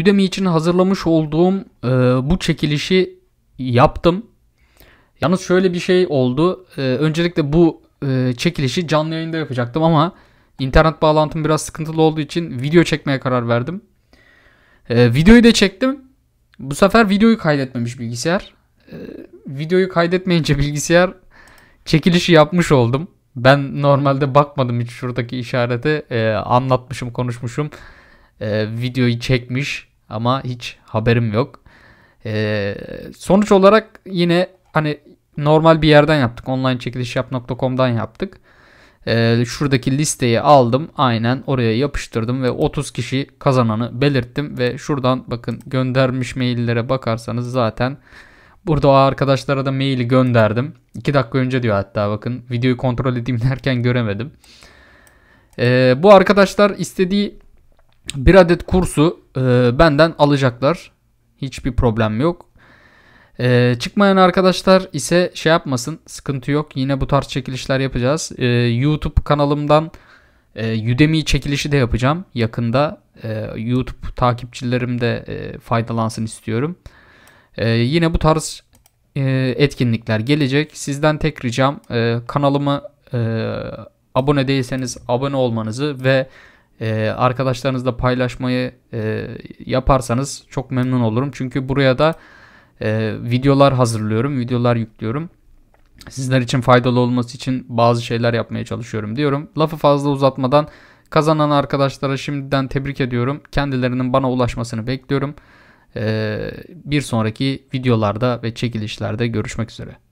Udemy için hazırlamış olduğum e, bu çekilişi yaptım. Yalnız şöyle bir şey oldu. E, öncelikle bu e, çekilişi canlı yayında yapacaktım ama internet bağlantım biraz sıkıntılı olduğu için video çekmeye karar verdim. E, videoyu da çektim. Bu sefer videoyu kaydetmemiş bilgisayar. E, videoyu kaydetmeyince bilgisayar çekilişi yapmış oldum. Ben normalde bakmadım hiç şuradaki işareti. E, anlatmışım, konuşmuşum e, videoyu çekmiş ama hiç haberim yok. E, sonuç olarak yine hani normal bir yerden yaptık. Online çekiliş yap.com'dan yaptık. E, şuradaki listeyi aldım. Aynen oraya yapıştırdım ve 30 kişi kazananı belirttim ve şuradan bakın göndermiş maillere bakarsanız zaten Burada o arkadaşlara da maili gönderdim. 2 dakika önce diyor hatta bakın. Videoyu kontrol edeyim derken göremedim. Ee, bu arkadaşlar istediği bir adet kursu e, benden alacaklar. Hiçbir problem yok. E, çıkmayan arkadaşlar ise şey yapmasın sıkıntı yok. Yine bu tarz çekilişler yapacağız. E, YouTube kanalımdan e, Udemy çekilişi de yapacağım yakında. E, YouTube takipçilerim de e, faydalansın istiyorum. E, yine bu tarz e, etkinlikler gelecek. Sizden tek ricam e, kanalıma e, abone değilseniz abone olmanızı ve e, arkadaşlarınızla paylaşmayı e, yaparsanız çok memnun olurum. Çünkü buraya da e, videolar hazırlıyorum, videolar yüklüyorum. Sizler için faydalı olması için bazı şeyler yapmaya çalışıyorum diyorum. Lafı fazla uzatmadan kazanan arkadaşlara şimdiden tebrik ediyorum. Kendilerinin bana ulaşmasını bekliyorum. E, bir sonraki videolarda ve çekilişlerde görüşmek üzere.